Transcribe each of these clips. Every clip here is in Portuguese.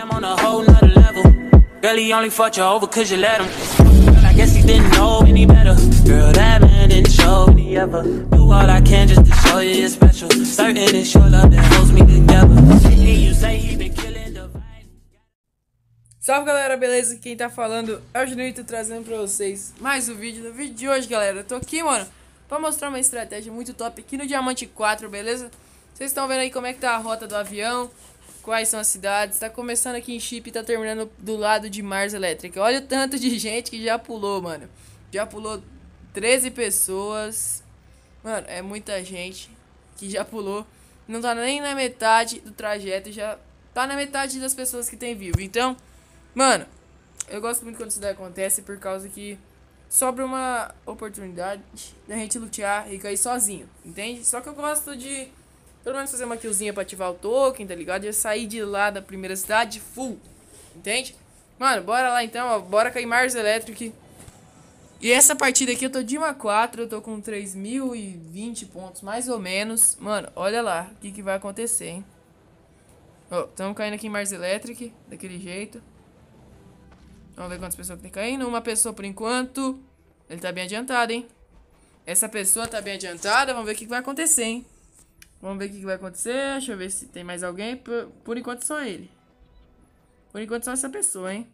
am on a whole nother level. Girl, he only fought you over cause you let him. Girl, I guess he didn't know any better. Girl, that man didn't show ever. Do all I can just to show you it's special. Certain it's your love that holds me together. You say he been killing Salve galera, beleza? Quem tá falando é o Junito trazendo pra vocês mais um vídeo. No vídeo de hoje, galera, eu tô aqui, mano, pra mostrar uma estratégia muito top aqui no Diamante 4, beleza? Vocês estão vendo aí como é que tá a rota do avião, quais são as cidades. Tá começando aqui em Chip e tá terminando do lado de Mars Elétrica. Olha o tanto de gente que já pulou, mano. Já pulou 13 pessoas. Mano, é muita gente que já pulou. Não tá nem na metade do trajeto, já tá na metade das pessoas que tem vivo. Então, mano, eu gosto muito quando isso daí acontece por causa que sobra uma oportunidade da gente lutear e cair sozinho, entende? Só que eu gosto de pelo menos fazer uma killzinha pra ativar o token, tá ligado? eu sair de lá da primeira cidade full. Entende? Mano, bora lá então, ó. Bora cair Mars Electric. E essa partida aqui eu tô de uma 4, eu tô com 3.020 pontos, mais ou menos. Mano, olha lá o que, que vai acontecer, hein? Ó, oh, caindo aqui em Mars Electric, daquele jeito. Vamos ver quantas pessoas que tem caindo. Uma pessoa por enquanto. Ele tá bem adiantado, hein? Essa pessoa tá bem adiantada, vamos ver o que, que vai acontecer, hein? Vamos ver o que vai acontecer. Deixa eu ver se tem mais alguém. Por, por enquanto só ele. Por enquanto só essa pessoa, hein?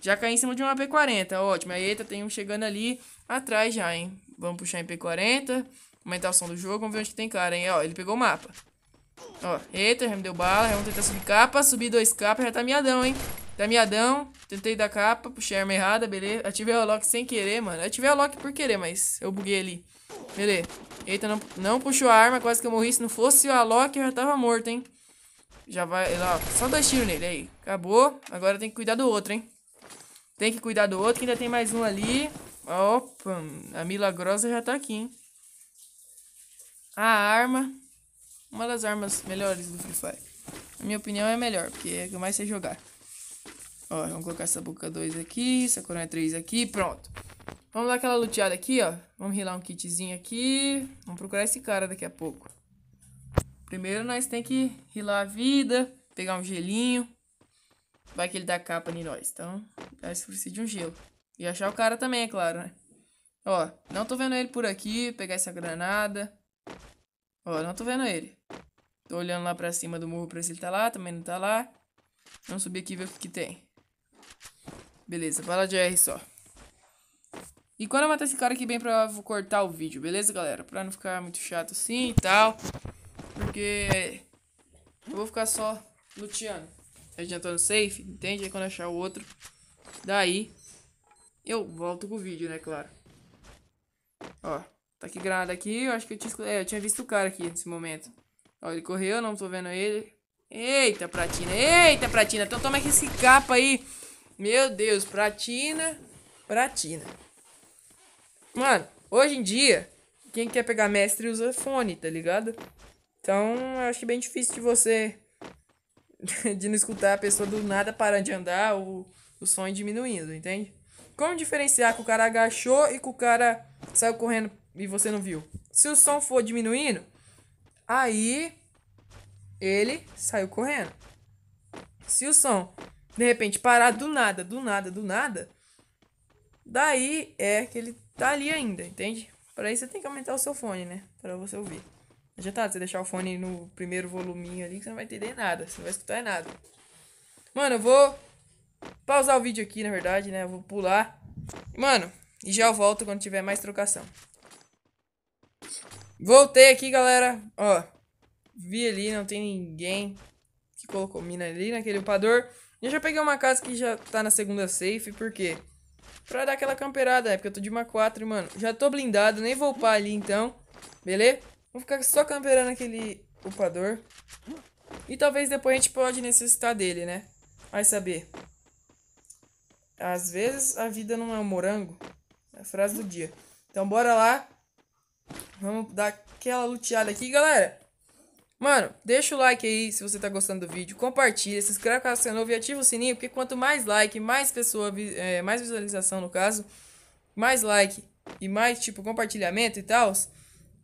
Já caiu em cima de uma P40. Ótimo. Aí eita, tem um chegando ali atrás já, hein? Vamos puxar em P40. Aumentar o som do jogo. Vamos ver onde tem cara, hein? Ó, ele pegou o mapa. Ó, eita, já me deu bala. vamos tentar subir capa. Subir dois capas. Já tá miadão, hein? Tá miadão. Tentei dar capa. Puxei a arma errada, beleza. Ativei o lock sem querer, mano. Ativei o lock por querer, mas eu buguei ali. Beleza. Eita, não, não puxou a arma, quase que eu morri. Se não fosse o Alok, eu já tava morto, hein? Já vai, lá, só dois tiros nele, aí. Acabou. Agora tem que cuidar do outro, hein? Tem que cuidar do outro, que ainda tem mais um ali. Opa, a milagrosa já tá aqui, hein? A arma. Uma das armas melhores do Free Fire. Na minha opinião é melhor, porque é que mais sei jogar. Ó, vamos colocar essa boca 2 aqui, essa coronha 3 é aqui, pronto. Vamos dar aquela luteada aqui, ó. Vamos rilar um kitzinho aqui. Vamos procurar esse cara daqui a pouco. Primeiro nós tem que rilar a vida, pegar um gelinho. Vai que ele dá capa em nós. Então, nós precisa de um gelo. E achar o cara também, é claro, né? Ó, não tô vendo ele por aqui. Pegar essa granada. Ó, não tô vendo ele. Tô olhando lá pra cima do morro pra ver se ele tá lá. Também não tá lá. Vamos subir aqui e ver o que, que tem. Beleza, bala de R só. E quando eu matar esse cara aqui, bem provável, eu vou cortar o vídeo, beleza, galera? Pra não ficar muito chato assim e tal. Porque eu vou ficar só luteando. Adiantando safe, entende? Aí quando eu achar o outro, daí eu volto com o vídeo, né, claro. Ó, tá aqui granada aqui, eu acho que eu tinha, é, eu tinha visto o cara aqui nesse momento. Ó, ele correu, não tô vendo ele. Eita, Pratina, eita, Pratina. Então toma aqui esse capa aí. Meu Deus, Pratina, Pratina. Mano, hoje em dia, quem quer pegar mestre usa fone, tá ligado? Então, eu acho que é bem difícil de você. de não escutar a pessoa do nada parando de andar o o som diminuindo, entende? Como diferenciar que o cara agachou e que o cara saiu correndo e você não viu? Se o som for diminuindo, aí ele saiu correndo. Se o som de repente parar do nada, do nada, do nada, daí é que ele tá ali ainda, entende? Para isso você tem que aumentar o seu fone, né? Para você ouvir. Não adianta tá, você deixar o fone no primeiro voluminho ali que você não vai entender nada, você não vai escutar nada. Mano, eu vou pausar o vídeo aqui, na verdade, né? Eu vou pular. Mano, e já eu volto quando tiver mais trocação. Voltei aqui, galera. Ó, vi ali, não tem ninguém que colocou mina ali naquele upador. Eu já peguei uma casa que já tá na segunda safe, porque quê? Pra dar aquela camperada, é, porque eu tô de uma 4, mano. Já tô blindado, nem vou upar ali, então. Beleza? Vou ficar só camperando aquele upador. E talvez depois a gente pode necessitar dele, né? Vai saber. Às vezes a vida não é um morango. É a frase do dia. Então bora lá. Vamos dar aquela luteada aqui, galera. Mano, deixa o like aí se você tá gostando do vídeo, compartilha, se inscreve no canal é novo e ativa o sininho, porque quanto mais like, mais pessoa, é, mais visualização no caso, mais like e mais, tipo, compartilhamento e tal,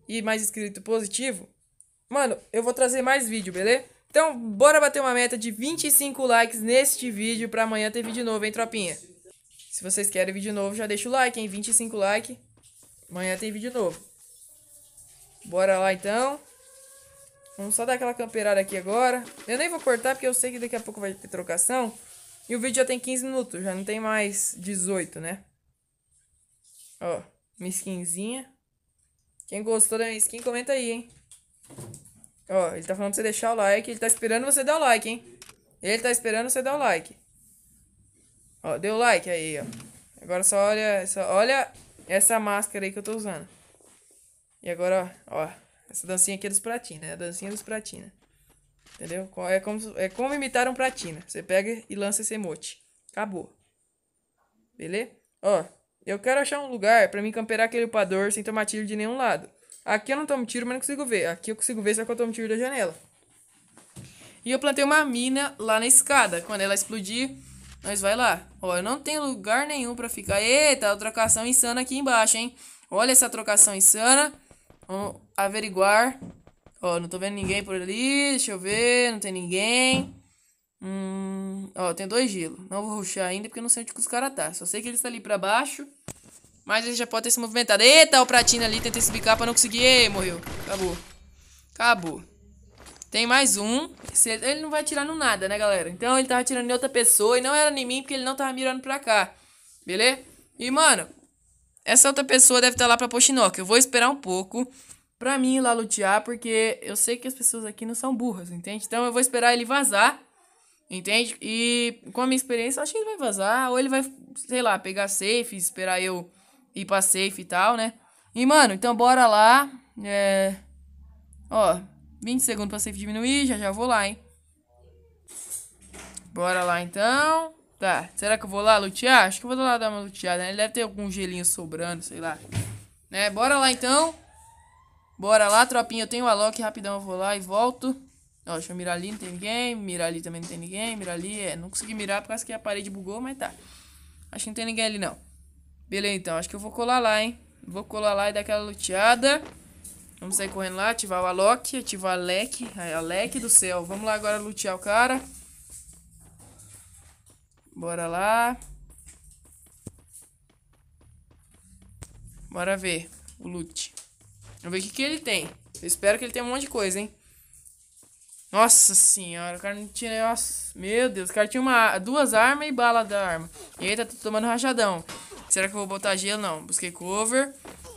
e mais inscrito positivo, mano, eu vou trazer mais vídeo, beleza? Então, bora bater uma meta de 25 likes neste vídeo pra amanhã ter vídeo novo, hein, tropinha? Se vocês querem vídeo novo, já deixa o like, hein? 25 like. Amanhã tem vídeo novo. Bora lá, então. Vamos só dar aquela camperada aqui agora. Eu nem vou cortar porque eu sei que daqui a pouco vai ter trocação. E o vídeo já tem 15 minutos, já não tem mais 18, né? Ó, minha skinzinha. Quem gostou da minha skin, comenta aí, hein? Ó, ele tá falando pra você deixar o like. Ele tá esperando você dar o like, hein? Ele tá esperando você dar o like. Ó, deu like aí, ó. Agora só olha, só olha essa máscara aí que eu tô usando. E agora, ó, ó essa dancinha aqui é dos Pratina, é né? a dancinha dos Pratina. Né? Entendeu? É como, é como imitar um Pratina. Né? Você pega e lança esse emote. Acabou. Beleza? Ó, eu quero achar um lugar para mim camperar aquele upador sem tomar tiro de nenhum lado. Aqui eu não tomo tiro, mas não consigo ver. Aqui eu consigo ver, só que eu tomo tiro da janela. E eu plantei uma mina lá na escada. Quando ela explodir, nós vai lá. Ó, eu não tenho lugar nenhum para ficar. Eita, trocação insana aqui embaixo, hein? Olha essa trocação insana. Vamos averiguar. Ó, não tô vendo ninguém por ali. Deixa eu ver, não tem ninguém. Hum, ó, tem dois gelo. Não vou ruxar ainda porque eu não sei onde que os caras tá. Só sei que eles tá ali pra baixo. Mas ele já pode ter se movimentado. Eita, o pratinho ali. Tentei se bicar pra não conseguir. Ei, morreu. Acabou. Acabou. Tem mais um. Ele não vai atirar no nada, né, galera? Então ele tava atirando em outra pessoa e não era em mim porque ele não tava mirando pra cá. Beleza? E, mano, essa outra pessoa deve estar tá lá pra Pochinoca. Eu vou esperar um pouco pra mim ir lá lutear, porque eu sei que as pessoas aqui não são burras, entende? Então eu vou esperar ele vazar, entende? E com a minha experiência, eu acho que ele vai vazar, ou ele vai, sei lá, pegar safe, esperar eu ir pra safe e tal, né? E, mano, então bora lá. É. Ó, 20 segundos pra safe diminuir, já já vou lá, hein? Bora lá então. Tá, será que eu vou lá lutear? Acho que eu vou lá dar uma luteada, né? Ele deve ter algum gelinho sobrando, sei lá. Né, bora lá então. Bora lá, tropinha. Eu tenho o Alok, rapidão eu vou lá e volto. Ó, deixa eu mirar ali, não tem ninguém. Mirar ali também não tem ninguém. Mirar ali, é. Não consegui mirar por causa que a parede bugou, mas tá. Acho que não tem ninguém ali, não. Beleza, então. Acho que eu vou colar lá, hein. Vou colar lá e dar aquela luteada. Vamos sair correndo lá, ativar o Alok, ativar a Leque. A Leque do céu. Vamos lá agora lutear o cara. Bora lá. Bora ver o loot. Vamos ver o que, que ele tem. Eu espero que ele tenha um monte de coisa, hein? Nossa senhora, o cara não tinha. Nossa, meu Deus, o cara tinha uma, duas armas e bala da arma. E aí tá tomando rachadão. Será que eu vou botar gelo? Não. Busquei cover.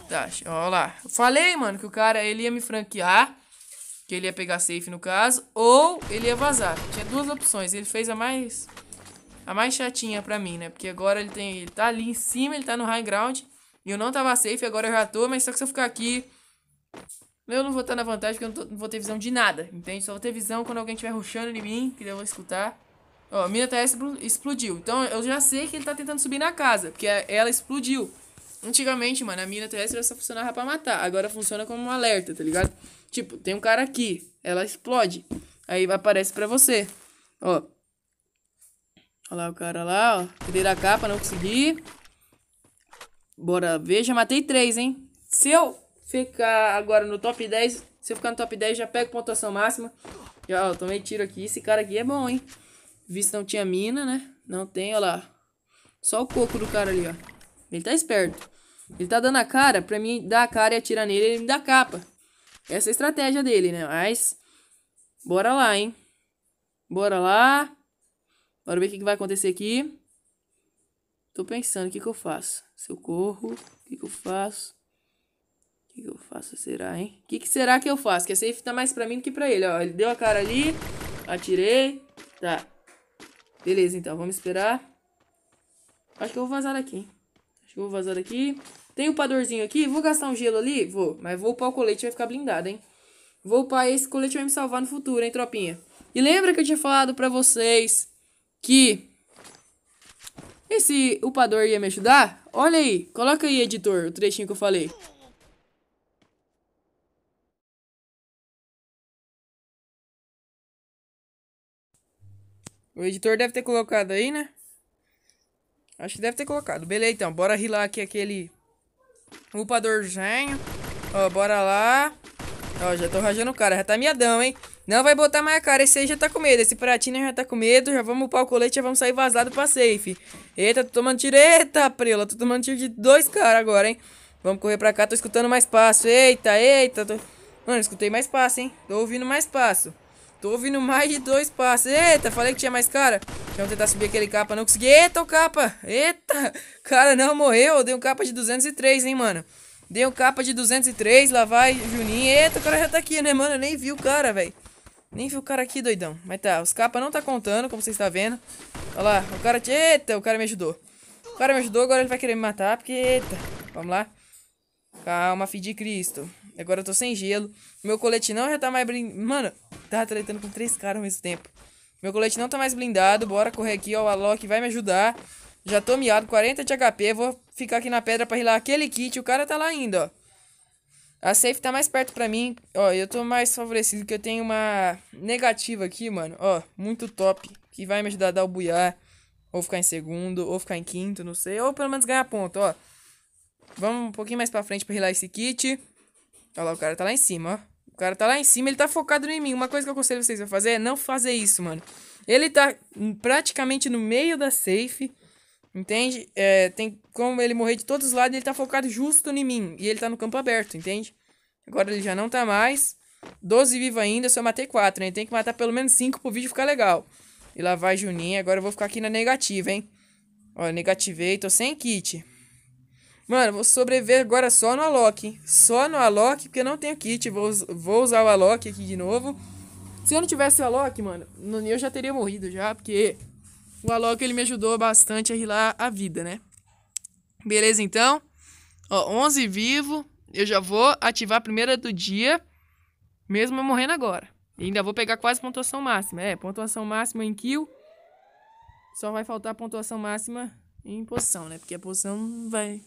Tá, ó lá. Falei, mano, que o cara ele ia me franquear. Que ele ia pegar safe no caso. Ou ele ia vazar. Tinha duas opções. Ele fez a mais. A mais chatinha pra mim, né? Porque agora ele tem. Ele tá ali em cima, ele tá no high ground. E eu não tava safe, agora eu já tô. Mas só que se eu ficar aqui. Eu não vou estar na vantagem porque eu não, tô, não vou ter visão de nada, entende? Só vou ter visão quando alguém estiver ruxando em mim, que eu vou escutar. Ó, a mina terrestre tá explodiu. Então eu já sei que ele tá tentando subir na casa, porque ela explodiu. Antigamente, mano, a mina terrestre só funcionava pra matar. Agora funciona como um alerta, tá ligado? Tipo, tem um cara aqui, ela explode. Aí aparece pra você. Ó. Olha lá o cara lá, ó. Cuidei da capa, não consegui. Bora ver, já matei três, hein? Seu. Se ficar agora no top 10. Se eu ficar no top 10, já pego pontuação máxima. Já, ó, tomei tiro aqui. Esse cara aqui é bom, hein? Visto não tinha mina, né? Não tem, ó lá. Só o coco do cara ali, ó. Ele tá esperto. Ele tá dando a cara, pra mim dar a cara e atirar nele, ele me dá capa. Essa é a estratégia dele, né? Mas, bora lá, hein? Bora lá. Bora ver o que, que vai acontecer aqui. Tô pensando, o que que eu faço? Se eu corro, o que que eu faço? que, que eu faço? Será, hein? O que, que, será que eu faço? Que a safe tá mais pra mim do que pra ele, ó. Ele deu a cara ali. Atirei. Tá. Beleza, então. Vamos esperar. Acho que eu vou vazar aqui, hein? Acho que eu vou vazar daqui. Tem o um padorzinho aqui. Vou gastar um gelo ali? Vou. Mas vou upar o colete vai ficar blindado, hein? Vou upar esse colete vai me salvar no futuro, hein, tropinha? E lembra que eu tinha falado pra vocês que esse upador ia me ajudar? Olha aí. Coloca aí, editor, o trechinho que eu falei. O editor deve ter colocado aí, né? Acho que deve ter colocado. Beleza, então. Bora rilar aqui aquele upadorzinho. Ó, bora lá. Ó, já tô rajando o cara. Já tá miadão, hein? Não vai botar mais a cara. Esse aí já tá com medo. Esse pratinho já tá com medo. Já vamos upar o colete. Já vamos sair vazado pra safe. Eita, tô tomando tiro. Eita, prela. Tô tomando tiro de dois caras agora, hein? Vamos correr pra cá. Tô escutando mais passo. Eita, eita. Tô... Mano, escutei mais passo, hein? Tô ouvindo mais passo. Tô ouvindo mais de dois passos. Eita, falei que tinha mais cara. Vamos tentar subir aquele capa. Não consegui. Eita, o capa. Eita. Cara, não morreu. Deu um capa de 203, hein, mano. Deu um capa de 203. Lá vai, Juninho. Eita, o cara já tá aqui, né, mano? Eu nem vi o cara, velho. Nem vi o cara aqui, doidão. Mas tá, os capas não tá contando, como vocês estão vendo. Olha lá, o cara... Eita, o cara me ajudou. O cara me ajudou, agora ele vai querer me matar, porque... Eita. Vamos lá. Calma, filho de Cristo. Agora eu tô sem gelo. Meu colete não já tá mais blindado. Mano, tava tretando com três caras ao mesmo tempo. Meu colete não tá mais blindado. Bora correr aqui, ó. O Alok vai me ajudar. Já tô miado, 40 de HP. Vou ficar aqui na pedra pra rilar aquele kit. O cara tá lá ainda, ó. A safe tá mais perto pra mim. Ó, eu tô mais favorecido que eu tenho uma negativa aqui, mano. Ó, muito top. Que vai me ajudar a dar o buiar. Ou ficar em segundo, ou ficar em quinto, não sei. Ou pelo menos ganhar ponto, ó. Vamos um pouquinho mais pra frente pra rilar esse kit. Olha lá, o cara tá lá em cima, ó. O cara tá lá em cima, ele tá focado em mim. Uma coisa que eu aconselho vocês a fazer é não fazer isso, mano. Ele tá praticamente no meio da safe. Entende? É, tem como ele morrer de todos os lados, ele tá focado justo em mim. E ele tá no campo aberto, entende? Agora ele já não tá mais. 12 vivo ainda, só matei 4, né? Tem que matar pelo menos 5 pro vídeo ficar legal. E lá vai Juninho. Agora eu vou ficar aqui na negativa, hein? Ó, negativei, tô sem kit. Mano, vou sobreviver agora só no Alok. Hein? Só no Alok, porque não tenho kit. Vou, vou usar o Alok aqui de novo. Se eu não tivesse o Alok, mano, eu já teria morrido já, porque o Alok ele me ajudou bastante a rilar a vida, né? Beleza, então. Ó, 11 vivo. Eu já vou ativar a primeira do dia, mesmo eu morrendo agora. E ainda vou pegar quase pontuação máxima. É, pontuação máxima em kill. Só vai faltar pontuação máxima em poção né? Porque a poção vai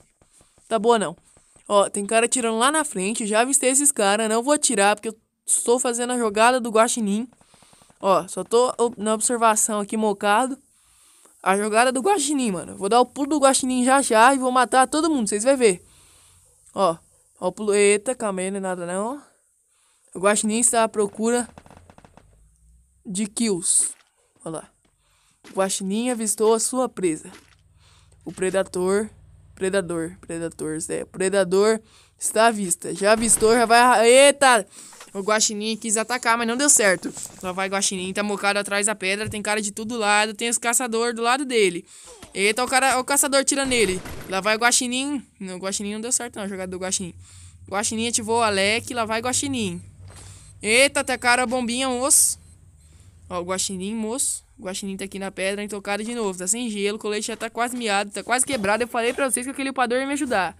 tá boa não. Ó, tem cara atirando lá na frente, já avistei esses caras, não vou atirar porque eu estou fazendo a jogada do guaxinim. Ó, só tô na observação aqui, mocado. A jogada do guaxinim, mano. Vou dar o pulo do guaxinim já já e vou matar todo mundo, vocês vão ver. Ó, ó o pulo. Eita, calma aí, não é nada não. O guaxinim está à procura de kills. Olha lá. O guaxinim avistou a sua presa. O predador Predador, Predador, Zé. Predador está à vista. Já avistou, já vai. Eita! O Guaxinim quis atacar, mas não deu certo. Lá vai Guaxinim, tá mocado atrás da pedra, tem cara de todo lado, tem os caçadores do lado dele. Eita, o, cara, o caçador tira nele. Lá vai Guaxinim. Não, Guaxinim não deu certo não, a jogada do Guaxinim. Guaxinim ativou o Alec, lá vai Guaxinim. Eita, atacaram a bombinha, moço. Ó, o Guaxinim, moço. O guaxinim tá aqui na pedra, intocado de novo. Tá sem gelo, o colete já tá quase miado, tá quase quebrado. Eu falei pra vocês que aquele upador ia me ajudar.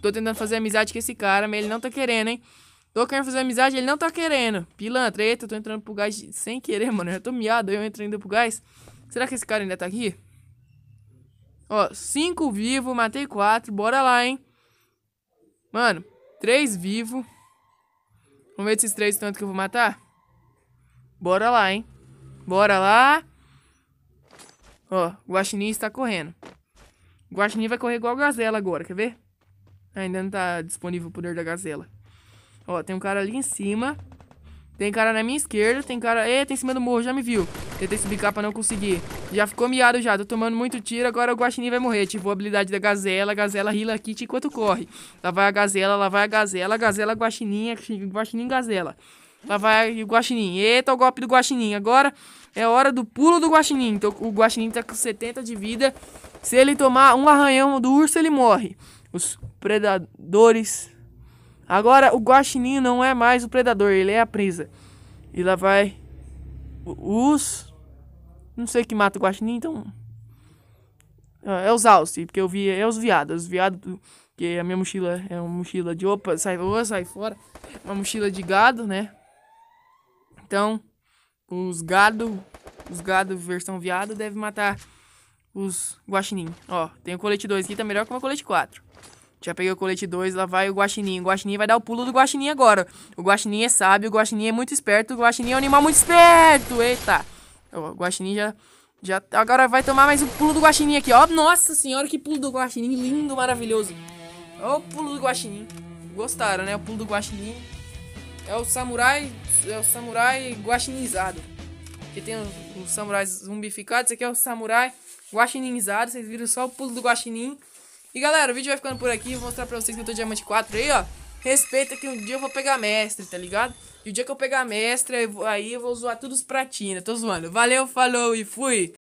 Tô tentando fazer amizade com esse cara, mas ele não tá querendo, hein? Tô querendo fazer amizade, ele não tá querendo. Pilantra, eita, tô entrando pro gás sem querer, mano. Eu já tô miado, eu entro ainda pro gás. Será que esse cara ainda tá aqui? Ó, cinco vivo, matei quatro. Bora lá, hein? Mano, três vivo. Vamos ver esses três tanto que eu vou matar? Bora lá, hein? Bora lá. Ó, o Guaxinim está correndo. O Guaxinim vai correr igual a Gazela agora, quer ver? Ainda não tá disponível o poder da Gazela. Ó, tem um cara ali em cima. Tem cara na minha esquerda, tem cara... é, em cima do morro, já me viu. Tentei subir cá pra não conseguir. Já ficou miado já, tô tomando muito tiro, agora o Guaxinim vai morrer. Ativou a habilidade da Gazela, a Gazela rila kit enquanto corre. Lá vai a Gazela, lá vai a Gazela, a Gazela Guaxinim, Guaxinim Gazela. Lá tá, vai o Guaxinim. Eita, o golpe do Guaxinim. Agora é hora do pulo do Guaxinim. Então, o Guaxinim tá com 70 de vida. Se ele tomar um arranhão do urso, ele morre. Os predadores... Agora, o Guaxinim não é mais o predador, ele é a presa. E lá vai os... Não sei que mata o Guaxinim, então... Ah, é os alce, porque eu vi... É os viados, os viados... Que a minha mochila é uma mochila de... Opa, sai, oh, sai fora. Uma mochila de gado, né? Então, os gado, os gado versão viado deve matar os guaxinim. Ó, tem o colete 2 aqui, tá melhor que o colete 4. Já peguei o colete 2, lá vai o guaxinim. O guaxinim vai dar o pulo do guaxinim agora. O guaxinim é sábio, o guaxinim é muito esperto, o guaxinim é um animal muito esperto. Eita! o guaxinim já já agora vai tomar mais o um pulo do guaxinim aqui, ó. Nossa senhora, que pulo do guaxinim lindo, maravilhoso. Ó o pulo do guaxinim. Gostaram, né? O pulo do guaxinim. É o samurai. É o samurai guaxinizado. Que tem os samurais zumbificados. Esse aqui é o samurai guaxininizado. Vocês viram só o pulo do guaxinim. E galera, o vídeo vai ficando por aqui. Vou mostrar pra vocês que eu tô diamante 4 aí, ó. Respeita que um dia eu vou pegar mestre, tá ligado? E o dia que eu pegar mestre, aí eu vou zoar todos os pratinhos. Né? Tô zoando. Valeu, falou e fui!